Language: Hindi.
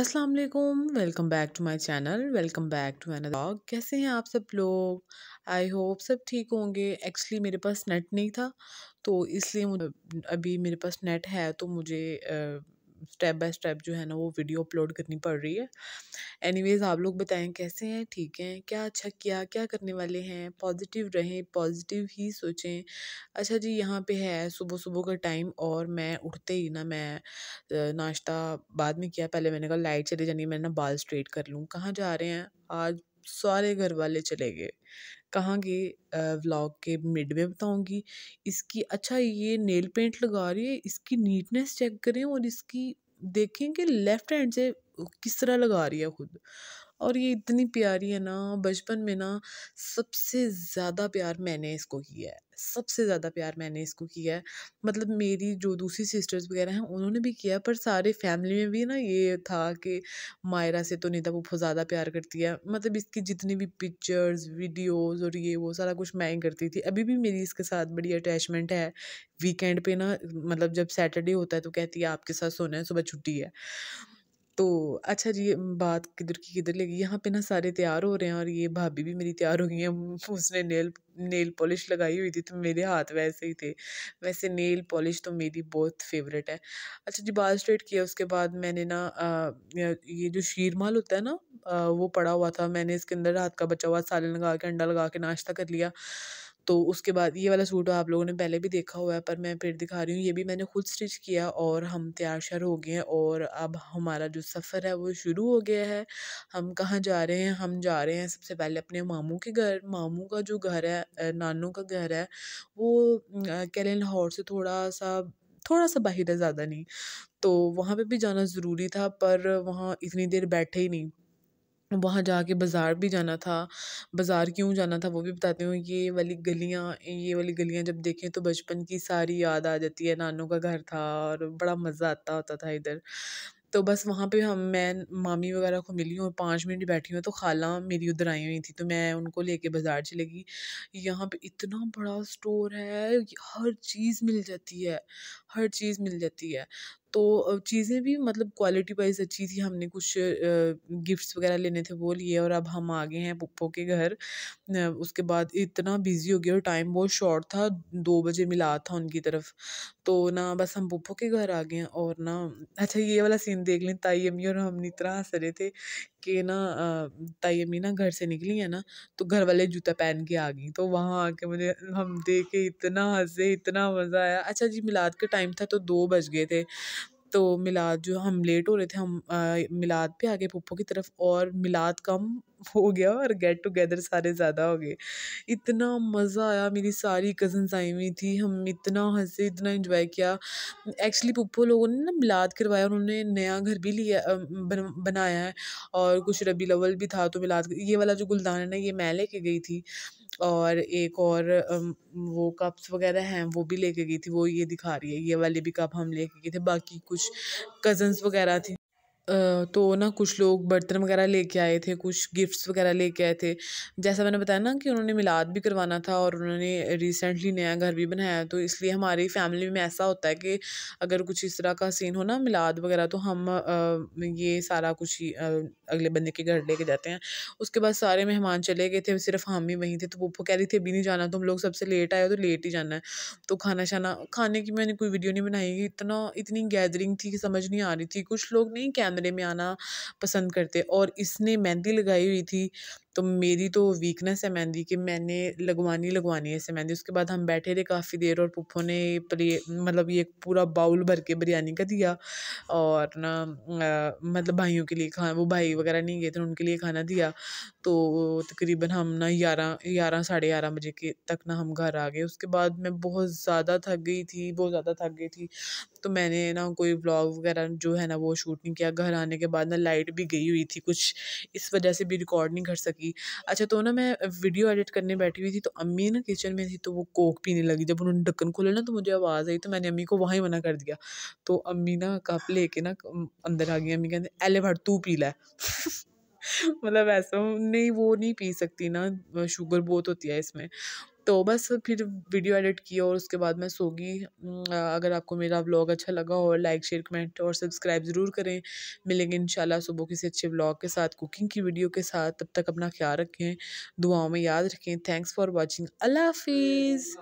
Aslam welcome back to my channel welcome back to man blog कैसे हैं आप सब लोग आई होप सब ठीक होंगे एक्चुअली मेरे पास नेट नहीं था तो इसलिए मुझे अभी मेरे पास नेट है तो मुझे स्टेप बाय स्टेप जो है ना वो वीडियो अपलोड करनी पड़ रही है एनीवेज़ आप लोग बताएं कैसे हैं ठीक हैं क्या अच्छा किया क्या करने वाले हैं पॉजिटिव रहें पॉजिटिव ही सोचें अच्छा जी यहाँ पे है सुबह सुबह का टाइम और मैं उठते ही ना मैं नाश्ता बाद में किया पहले मैंने कहा लाइट चले जानी मैं ना बाल स्ट्रेट कर लूँ कहाँ जा रहे हैं आज सारे घर वाले चले गए कहाँ के व्लॉग के मिड में बताऊँगी इसकी अच्छा ये नेल पेंट लगा रही है इसकी नीटनेस चेक करें और इसकी देखें कि लेफ़्ट हैंड से किस तरह लगा रही है खुद और ये इतनी प्यारी है ना बचपन में ना सबसे ज़्यादा प्यार मैंने इसको किया है सबसे ज़्यादा प्यार मैंने इसको किया है मतलब मेरी जो दूसरी सिस्टर्स वगैरह हैं उन्होंने भी किया पर सारे फैमिली में भी ना ये था कि मायरा से तो नीता बहुत ज़्यादा प्यार करती है मतलब इसकी जितनी भी पिक्चर्स वीडियोस और ये वो सारा कुछ मैं ही करती थी अभी भी मेरी इसके साथ बड़ी अटैचमेंट है वीकेंड पे ना मतलब जब सैटरडे होता है तो कहती है आपके साथ सोना है सुबह छुट्टी है तो अच्छा जी बात किधर की किधर लगी यहाँ पे ना सारे तैयार हो रहे हैं और ये भाभी भी मेरी तैयार हो गई हैं उसने नेल नेल पॉलिश लगाई हुई थी तो मेरे हाथ वैसे ही थे वैसे नेल पॉलिश तो मेरी बहुत फेवरेट है अच्छा जी बाल स्ट्रेट किया उसके बाद मैंने ना ये जो शीरमाल होता है ना वो पड़ा हुआ था मैंने इसके अंदर हाथ का बचा हुआ सालन लगा के अंडा लगा के नाश्ता कर लिया तो उसके बाद ये वाला सूट आप लोगों ने पहले भी देखा हुआ है पर मैं फिर दिखा रही हूँ ये भी मैंने खुद स्टिच किया और हम तैयार शर हो गए हैं और अब हमारा जो सफ़र है वो शुरू हो गया है हम कहाँ जा रहे हैं हम जा रहे हैं सबसे पहले अपने मामू के घर मामू का जो घर है नानू का घर है वो कह लें लाहौर से थोड़ा सा थोड़ा सा बाहर है ज़्यादा नहीं तो वहाँ पे भी जाना ज़रूरी था पर वहाँ इतनी देर बैठे ही नहीं वहाँ जाके बाज़ार भी जाना था बाज़ार क्यों जाना था वो भी बताती हूँ ये वाली गलियाँ ये वाली गलियाँ जब देखें तो बचपन की सारी याद आ जाती है नानों का घर था और बड़ा मज़ा आता होता था इधर तो बस वहाँ पे हम मैं मामी वगैरह को मिली हूँ और पाँच मिनट बैठी हूँ तो खाला मेरी उधर आई हुई थी तो मैं उनको लेके बाज़ार चली गई यहाँ पे इतना बड़ा स्टोर है हर चीज़ मिल जाती है हर चीज़ मिल जाती है तो चीज़ें भी मतलब क्वालिटी वाइज अच्छी थी हमने कुछ गिफ्ट्स वगैरह लेने थे वो लिए और अब हम आ गए हैं पप्पो के घर उसके बाद इतना बिजी हो गया और टाइम बहुत शॉर्ट था दो बजे मिला था उनकी तरफ तो ना बस हम पप्पो के घर आ गए और ना अच्छा ये वाला सीन देख लें ताई अम्मी और हम इतना हंस रहे थे के ना ताई अम्मी ना घर से निकली है ना तो घर वाले जूता पहन के आ गई तो वहाँ आके मुझे हम देखे इतना हंसे इतना मज़ा आया अच्छा जी मिलाद का टाइम था तो दो बज गए थे तो मिलाद जो हम लेट हो रहे थे हम मिलाद पे आ गए पप्पो की तरफ और मिलाद कम हो गया और गेट टुगेदर सारे ज़्यादा हो गए इतना मज़ा आया मेरी सारी कज़न्स आई हुई थी हम इतना हंसे इतना इन्जॉय किया एक्चुअली पप्पो लोगों ने ना मिलाद करवाया उन्होंने नया घर भी लिया बन, बनाया है और कुछ रबी लवल भी था तो मिलाद ये वाला जो गुलदान है ना ये मैं लेके गई थी और एक और वो कप्स वगैरह हैं वो भी लेके गई थी वो ये दिखा रही है ये वाले भी कप हम लेके गए थे बाकी कुछ कज़न्स वगैरह थी तो ना कुछ लोग बर्तन वगैरह लेके आए थे कुछ गिफ्ट्स वगैरह लेके आए थे जैसा मैंने बताया ना कि उन्होंने मिलाद भी करवाना था और उन्होंने रिसेंटली नया घर भी बनाया तो इसलिए हमारी फैमिली में ऐसा होता है कि अगर कुछ इस तरह का सीन हो ना मिलाद वगैरह तो हम ये सारा कुछ ही अगले बंदे के घर लेके जाते हैं उसके बाद सारे मेहमान चले गए थे सिर्फ हम ही वहीं थे तो पुप्पो कह रही थी अभी नहीं जाना तुम लोग सबसे लेट आए हो तो लेट ही जाना है तो खाना शाना खाने की मैंने कोई वीडियो नहीं बनाई इतना इतनी गैदरिंग थी कि समझ नहीं आ रही थी कुछ लोग नहीं कैम कैमरे में आना पसंद करते और इसने मेहंदी लगाई हुई थी तो मेरी तो वीकनेस है मेहंदी कि मैंने लगवानी लगवानी है इसे मेहंदी उसके बाद हम बैठे रहे काफ़ी देर और पुप्पो ने मतलब ये पूरा बाउल भर के बिरयानी का दिया और ना आ, मतलब भाइयों के लिए खाना वो भाई वगैरह नहीं गए थे उनके लिए खाना दिया तो तकरीबन हम ना ग्यारह ग्यारह साढ़े ग्यारह बजे के तक ना हम घर आ गए उसके बाद मैं बहुत ज़्यादा थक गई थी बहुत ज़्यादा थक गई थी तो मैंने ना कोई ब्लॉग वगैरह जो है ना वो शूट नहीं किया घर आने के बाद ना लाइट भी गई हुई थी कुछ इस वजह से भी रिकॉर्ड नहीं कर सकी लगी अच्छा तो ना मैं वीडियो एडिट करने बैठी हुई थी तो अम्मी ना किचन में थी तो वो कोक पीने लगी जब उन्होंने ढक्कन खोला ना तो मुझे आवाज़ आई तो मैंने अम्मी को वहाँ ही मना कर दिया तो अम्मी ना कप लेके ना अंदर आ गई अम्मी कहते एले भर तू पी लै मतलब ऐसा नहीं वो नहीं पी सकती ना शुगर बहुत होती है इसमें तो बस फिर वीडियो एडिट किया और उसके बाद मैं सोगी अगर आपको मेरा व्लॉग अच्छा लगा हो लाइक शेयर कमेंट और सब्सक्राइब ज़रूर करें मिलेंगे इन सुबह किसी अच्छे व्लॉग के साथ कुकिंग की वीडियो के साथ तब तक अपना ख्याल रखें दुआओं में याद रखें थैंक्स फॉर वॉचिंग अल्लाह हाफिज़